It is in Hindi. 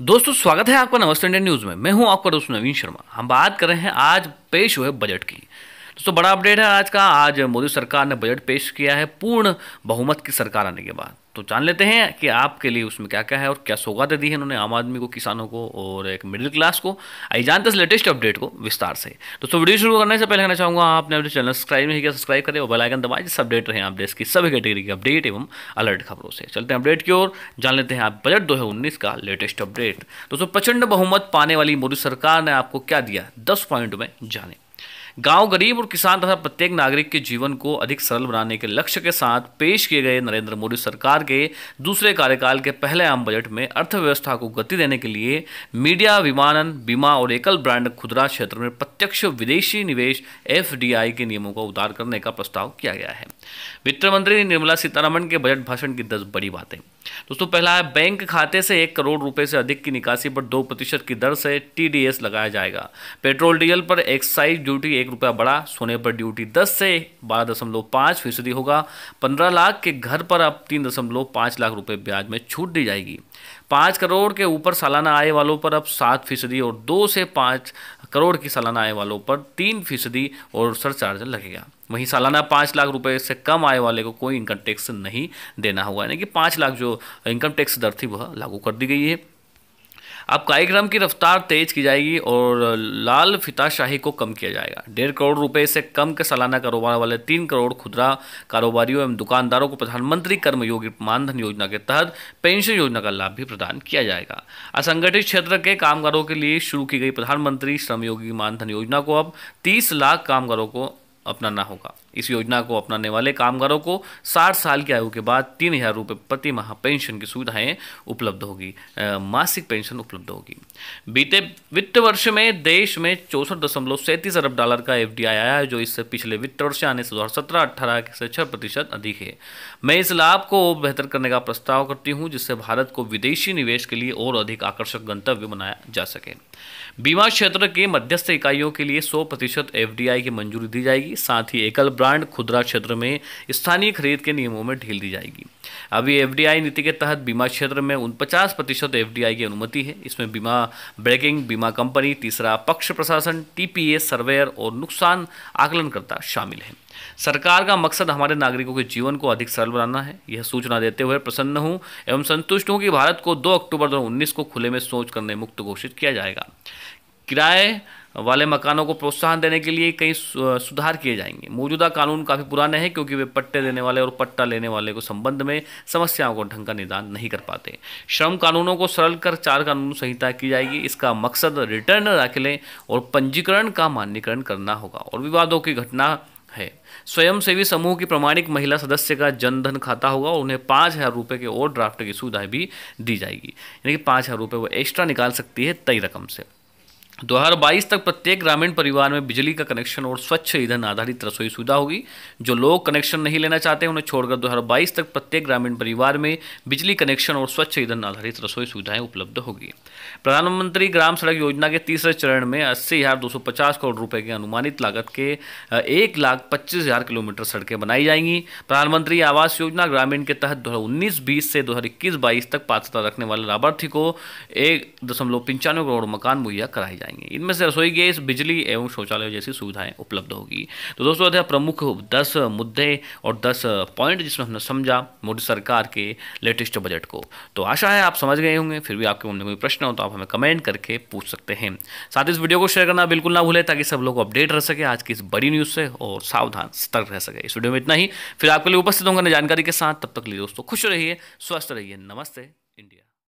दोस्तों स्वागत है आपका नमस्ते इंडिया न्यूज़ में मैं हूं आपका दोस्त नवीन शर्मा हम बात कर रहे हैं आज पेश हुए बजट की दोस्तों बड़ा अपडेट है आज का आज मोदी सरकार ने बजट पेश किया है पूर्ण बहुमत की सरकार आने के बाद तो जान लेते हैं कि आपके लिए उसमें क्या क्या है और क्या सौगातें दी है उन्होंने आम आदमी को किसानों को और एक मिडिल क्लास को आई जानते इस लेटेस्ट अपडेट को विस्तार से दोस्तों वीडियो शुरू करने से पहले कहना चाहूँगा आपने अपने चैनल सब्सक्राइब नहीं किया सब्सक्राइब करें और बेलाइकन दबाएं जिससे अपडेट रहे आप देश की सभी कैटेगरी की अपडेट एवं अलर्ट खबरों से चलते हैं अपडेट की ओर जान लेते हैं आप बजट दो का लेटेस्ट अपडेट दोस्तों प्रचंड बहुमत पाने वाली मोदी सरकार ने आपको क्या दिया दस पॉइंट में जाने गांव गरीब और किसान तथा प्रत्येक नागरिक के जीवन को अधिक सरल बनाने के लक्ष्य के साथ पेश किए गए नरेंद्र मोदी सरकार के दूसरे कार्यकाल के पहले आम बजट में अर्थव्यवस्था को गति देने के लिए मीडिया विमानन बीमा और एकल ब्रांड खुदरा क्षेत्र में प्रत्यक्ष विदेशी निवेश एफ के नियमों का उदार करने का प्रस्ताव किया गया है वित्त मंत्री निर्मला सीतारमण के बजट भाषण की दस बड़ी बातें दोस्तों पहला है बैंक खाते से एक करोड़ रुपए से अधिक की निकासी पर दो प्रतिशत की दर से टीडीएस लगाया जाएगा पेट्रोल डीजल पर एक्साइज ड्यूटी एक रुपया बढ़ा सोने पर ड्यूटी दस से बारह दशमलव पाँच फीसदी होगा पंद्रह लाख के घर पर अब तीन दशमलव पाँच लाख रुपए ब्याज में छूट दी जाएगी पाँच करोड़ के ऊपर सालाना आय वालों पर अब सात फीसदी और दो से पाँच करोड़ की सालाना आय वालों पर तीन फीसदी और सरचार्ज लगेगा वहीं सालाना पाँच लाख रुपए से कम आय वाले को कोई इनकम टैक्स नहीं देना होगा यानी कि पाँच लाख जो इनकम टैक्स दर थी वह लागू कर दी गई है अब कार्यक्रम की रफ्तार तेज की जाएगी और लाल फिताशाही को कम किया जाएगा डेढ़ करोड़ रुपए से कम के सालाना कारोबार वाले तीन करोड़ खुदरा कारोबारियों एवं दुकानदारों को प्रधानमंत्री कर्मयोगी मानधन योजना के तहत पेंशन योजना का लाभ भी प्रदान किया जाएगा असंगठित क्षेत्र के कामगारों के लिए शुरू की गई प्रधानमंत्री श्रमयोगी मानधन योजना को अब तीस लाख कामगारों को अपनाना होगा इस योजना को अपनाने वाले कामगारों को साठ साल की आयु के बाद तीन हज़ार रुपये प्रति माह पेंशन की सुविधाएं उपलब्ध होगी मासिक पेंशन उपलब्ध होगी बीते वित्त वर्ष में देश में चौसठ दशमलव सैंतीस अरब डॉलर का एफ आया है जो इससे पिछले वित्त वर्ष यानी दो हज़ार सत्रह अट्ठारह से छह प्रतिशत अधिक है मैं इस लाभ को बेहतर करने का प्रस्ताव करती हूँ जिससे भारत को विदेशी निवेश के लिए और अधिक आकर्षक गंतव्य बनाया जा सके बीमा क्षेत्र के मध्यस्थ इकाइयों के लिए सौ प्रतिशत एफ की मंजूरी दी जाएगी साथ ही एकल ब्रांड ब्रांड खुदरा क्षेत्र में स्थानीय खरीद के नियमों में ढील दी जाएगी अभी एफ नीति के तहत बीमा क्षेत्र में उन पचास प्रतिशत एफ की अनुमति है इसमें बीमा ब्रेकिंग बीमा कंपनी तीसरा पक्ष प्रशासन टीपीए सर्वेयर और नुकसान आकलनकर्ता शामिल हैं सरकार का मकसद हमारे नागरिकों के जीवन को अधिक सरल बनाना है यह सूचना देते हुए प्रसन्न हूं एवं संतुष्ट हूं कि भारत को 2 अक्टूबर 2019 को खुले में सोच करने मुक्त घोषित किया जाएगा किराए वाले मकानों को प्रोत्साहन देने के लिए कई सुधार किए जाएंगे मौजूदा कानून काफ़ी पुराने हैं क्योंकि वे पट्टे देने वाले और पट्टा लेने वाले को संबंध में समस्याओं को ढंग का निदान नहीं कर पाते श्रम कानूनों को सरल कर चार कानून संहिता की जाएगी इसका मकसद रिटर्न दाखिले और पंजीकरण का मान्यकरण करना होगा और विवादों की घटना है स्वयंसेवी समूह की प्रमाणिक महिला सदस्य का जनधन खाता होगा और उन्हें पाँच हज़ार रुपये के ओवर ड्राफ्ट की सुविधाएँ भी दी जाएगी यानी कि पाँच हज़ार रुपये वो एक्स्ट्रा निकाल सकती है तय रकम से 2022 तक प्रत्येक ग्रामीण परिवार में बिजली का कनेक्शन और स्वच्छ ईंधन आधारित रसोई सुविधा होगी जो लोग कनेक्शन नहीं लेना चाहते उन्हें छोड़कर 2022 तक प्रत्येक ग्रामीण परिवार में बिजली कनेक्शन और स्वच्छ ईंधन आधारित रसोई सुविधाएं उपलब्ध होगी प्रधानमंत्री ग्राम सड़क योजना के तीसरे चरण में अस्सी हज़ार दो सौ पचास करोड़ रुपये की अनुमानित लागत के एक लाख पच्चीस हज़ार किलोमीटर सड़कें बनाई जाएंगी प्रधानमंत्री आवास योजना ग्रामीण के तहत दो हज़ार से दो हज़ार तक पात्रता रखने वाले लाभार्थी को एक दशमलव पंचानवे करोड़ मकान मुहैया कराए जाएंगे जाएंगे इनमें से रसोई गैस बिजली एवं शौचालय जैसी सुविधाएं उपलब्ध होगी तो दोस्तों अध्याय प्रमुख दस मुद्दे और दस पॉइंट जिसमें हमने समझा मोदी सरकार के लेटेस्ट बजट को तो आशा है आप समझ गए होंगे फिर भी आपके मन में कोई प्रश्न हो तो आप हमें कमेंट करके पूछ सकते हैं साथ इस वीडियो को शेयर करना बिल्कुल ना भूलें ताकि सब लोग अपडेट रह सके आज की इस बड़ी न्यूज़ से और सावधान सतर्क रह सके इस वीडियो में इतना ही फिर आपके लिए उपस्थित होंगे जानकारी के साथ तब तक लिए दोस्तों खुश रहिए स्वस्थ रहिए नमस्ते इंडिया